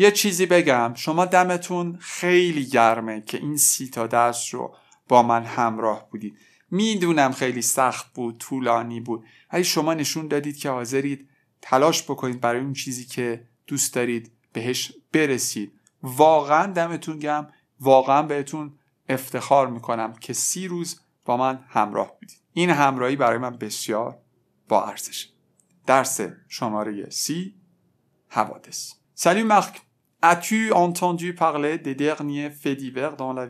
یه چیزی بگم شما دمتون خیلی گرمه که این سی تا درس رو با من همراه بودید میدونم خیلی سخت بود طولانی بود ولی شما نشون دادید که حاضرید تلاش بکنید برای اون چیزی که دوست دارید بهش برسید واقعا دمتون گم واقعا بهتون افتخار میکنم که سی روز با من همراه بودید این همراهی برای من بسیار با ارزش. درس شماره سی حوادث سلیم مخکم. As-tu entendu parler des derniers faits divers dans la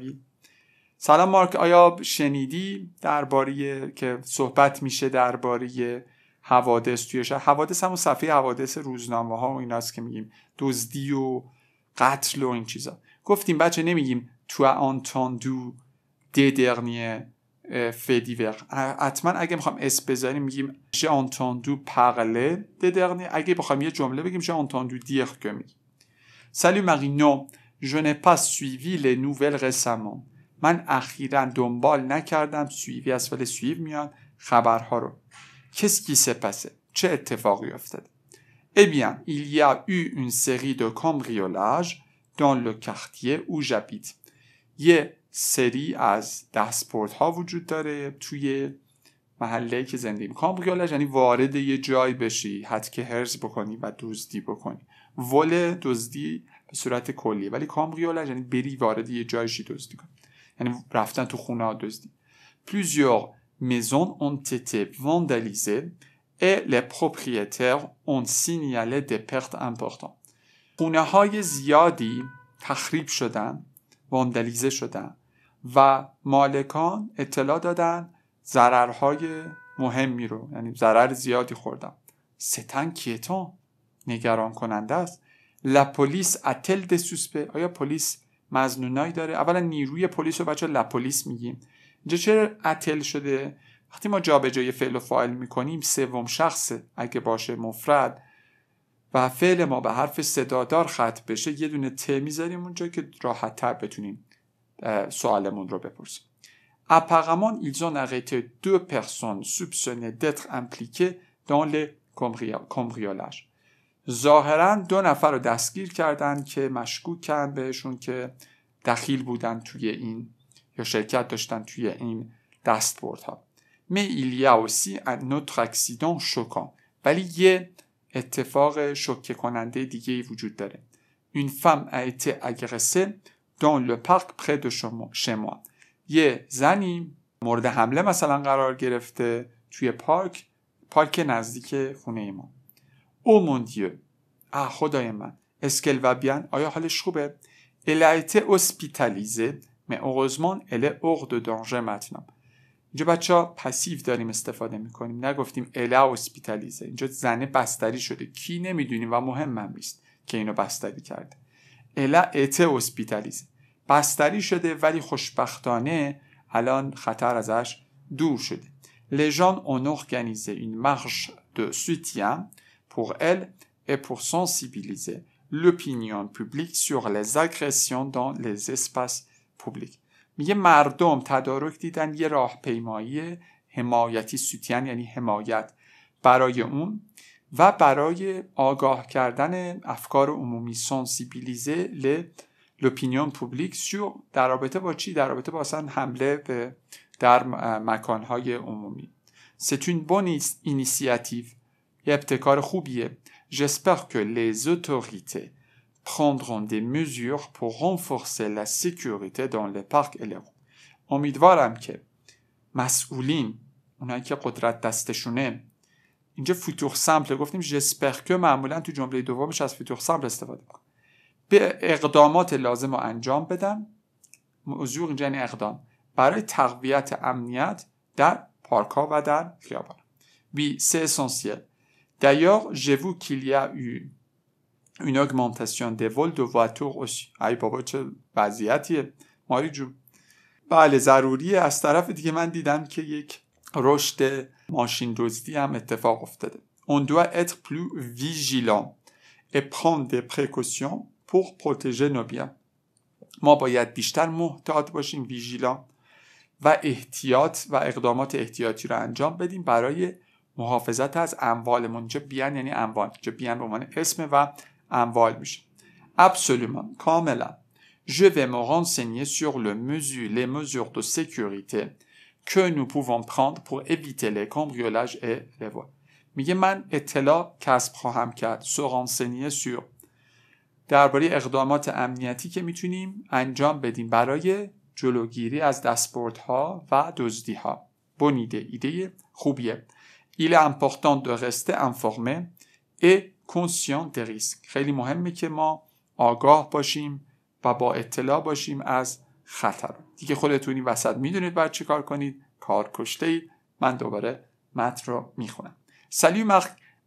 سلام مارک آیا شنیدی درباره که صحبت میشه درباره حوادث توی شهر حوادث همون صفحه حوادث روزنامه ها و ایناست که میگیم دزدی و قتل و این چیزا گفتیم بچه نمیگیم تو آنتاندو دی درنیه فدیور حتما اگه میخوام اس بذاریم میگیم ژ آنتاندو پغله دی درنیه اگه بخوام یه جمله بگیم ژ آنتاندو دیر که میگیم Salut Marino, je n'ai pas suivi les nouvelles récemment. من اخیرا دنبال نکردم سویوی از ولی سویو میان خبرها رو کس کی سپسه چه اتفاقی افتاده Eh bien, il y a eu une série de cambriolages dans le quartier où j'habite. یه سری از دستپورت ها وجود داره توی محله که زندگی کامبریولاژ یعنی وارد یه جای بشی حد که هرز بکنی و دزدی بکنی ول دزدی به صورت کلی ولی کامبریولج یعنی بری وارد یه جایشی دزدی کن یعنی رفتن تو خونه ها دزدی plusieurs میزون اون تته واندالیزه و ل اون سینیاله signalé پرت خونه های زیادی تخریب شدن واندالیزه شدن و مالکان اطلاع دادن ضررهای مهمی رو یعنی ضرر زیادی خوردم ستن کیتون نگران کننده است لپولیس اتل سوسپه آیا پلیس مزنونایی داره اولا نیروی پلیس رو بچه لپولیس میگیم اینجا چرا اتل شده وقتی ما جابجایی فعل و فاعل میکنیم سوم شخص اگه باشه مفرد و فعل ما به حرف صدادار خط بشه یه دونه ت میذاریم اونجا که راحت بتونیم سوالمون رو بپرسیم Apparemment, ils ont دو deux personnes دتر امپلیکه impliquées ل ظاهرا دو نفر رو دستگیر کردن که مشکوک کردن بهشون که دخیل بودن توی این یا شرکت داشتن توی این دستبردها می ایلیا اوسی نوتر اکسیدان شکان. ولی یه اتفاق شوکه کننده دیگه ای وجود داره این فم ایت اگرسه دان پارک شما یه زنی مورد حمله مثلا قرار گرفته توی پارک پارک نزدیک خونه ایمان. او مون دیو آ خدای من اسکل و بیان آیا حالش خوبه ال ایت اسپیتالیزه hospitalisée اوروزمون ال اور دو دانجر اینجا بچه ها پسیو داریم استفاده میکنیم نگفتیم الا اسپیتالیزه اینجا زنه بستری شده کی نمیدونیم و مهم هم نیست که اینو بستری کرده الا ات اسپیتالیزه بستری شده ولی خوشبختانه الان خطر ازش دور شده لژان اون گنیزه این مارش دو سوتیان pour elle et pour sensibiliser l'opinion publique sur les agressions dans les espaces publics میگه مردم تدارک دیدن یه راهپیمایی حمایتی سوتین یعنی حمایت برای اون و برای آگاه کردن افکار عمومی سانسیبیلیزه ل لپینیون پوبلیک سیو در رابطه با چی در رابطه با اصلا حمله به در مکانهای عمومی ستون une bonne یه ابتکار خوبیه J'espère که les autorités prendront des mesures pour renforcer la sécurité dans les parcs امیدوارم که مسئولین اونایی که قدرت دستشونه اینجا فوتور سمپل گفتیم جسپر که معمولا تو جمله دومش از فوتور سمپل استفاده میکنه به اقدامات لازم رو انجام بدن موضوع اینجا یعنی اقدام برای تقویت امنیت در پارک ها و در خیابان بی سه اسانسیل D'ailleurs, j'avoue qu'il y a eu une augmentation des vols de ای بابا چه وضعیتیه ماری جون بله ضروریه از طرف دیگه من دیدم که یک رشد ماشین دزدی هم اتفاق افتاده on doit être plus vigilant et prendre des précautions pour ما باید بیشتر محتاط باشیم ویژیلان و احتیاط و اقدامات احتیاطی رو انجام بدیم برای محافظت از اموالمون اینجا بیان یعنی اموال اینجا بیان به عنوان اسم و اموال میشه absolument کاملا je vais me renseigner sur le mesure, les mesures de sécurité que nous pouvons prendre pour éviter les cambriolages et les vols میگه من اطلاع کسب خواهم کرد رانسنیه سور درباره اقدامات امنیتی که میتونیم انجام بدیم برای جلوگیری از دستبردها و دزدی ها بنیده ایده خوبیه il est important de rester informé et conscient des risques. Salut Marc,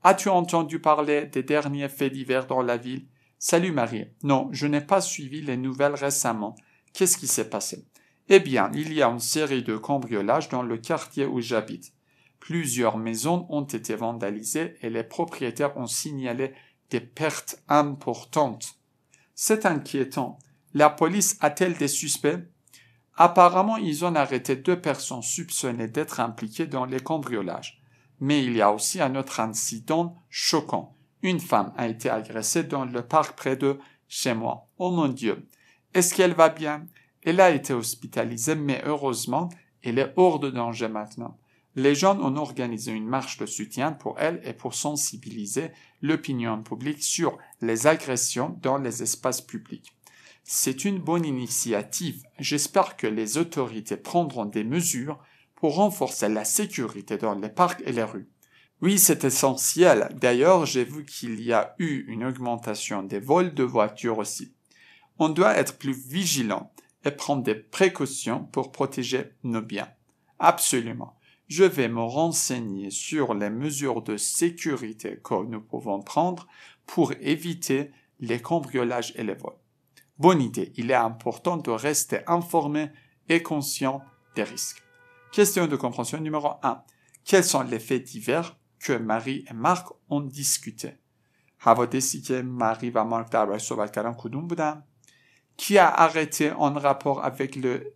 as-tu entendu parler des derniers faits divers dans la ville Salut Marie, non, je n'ai pas suivi les nouvelles récemment. Qu'est-ce qui s'est passé Eh bien, il y a une série de cambriolages dans le quartier où j'habite. Plusieurs maisons ont été vandalisées et les propriétaires ont signalé des pertes importantes. C'est inquiétant. La police a-t-elle des suspects Apparemment, ils ont arrêté deux personnes soupçonnées d'être impliquées dans les cambriolages. Mais il y a aussi un autre incident choquant. Une femme a été agressée dans le parc près de chez moi. Oh mon Dieu. Est-ce qu'elle va bien Elle a été hospitalisée, mais heureusement, elle est hors de danger maintenant les jeunes ont organisé une marche de soutien pour elle et pour sensibiliser l'opinion publique sur les agressions dans les espaces publics. C'est une bonne initiative. J'espère que les autorités prendront des mesures pour renforcer la sécurité dans les parcs et les rues. Oui, c'est essentiel. D'ailleurs, j'ai vu qu'il y a eu une augmentation des vols de voitures aussi. On doit être plus vigilant et prendre des précautions pour protéger nos biens. Absolument je vais me renseigner sur les mesures de sécurité que nous pouvons prendre pour éviter les cambriolages et les vols. Bonne idée, il est important de rester informé et conscient des risques. Question de compréhension numéro 1. Quels sont les faits divers que Marie et Marc ont discutés Qui a arrêté en rapport avec le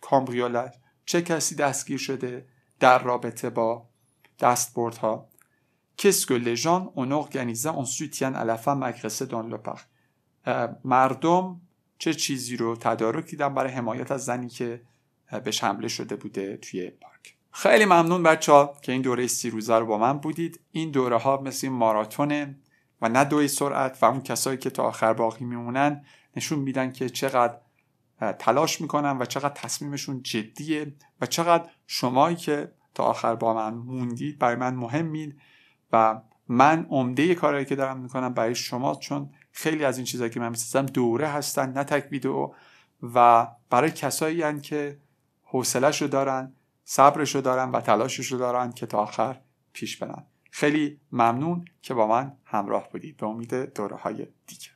cambriolage در رابطه با دستبردها quest که لژان ont organisé en soutien à la مردم چه چیزی رو تدارک دیدن برای حمایت از زنی که به حمله شده بوده توی پارک خیلی ممنون بچه ها که این دوره سی روزه رو با من بودید این دوره ها مثل ماراتونه و نه دوی سرعت و اون کسایی که تا آخر باقی میمونن نشون میدن که چقدر تلاش میکنن و چقدر تصمیمشون جدیه و چقدر شمایی که تا آخر با من موندید برای من مهمید و من عمده کارهایی که دارم میکنم برای شما چون خیلی از این چیزهایی که من میسازم دوره هستن نه تک ویدئو و برای کسایی که حوصلهش رو دارن صبرش رو دارن و تلاشش رو دارن که تا آخر پیش برن خیلی ممنون که با من همراه بودید به امید دوره های دیگه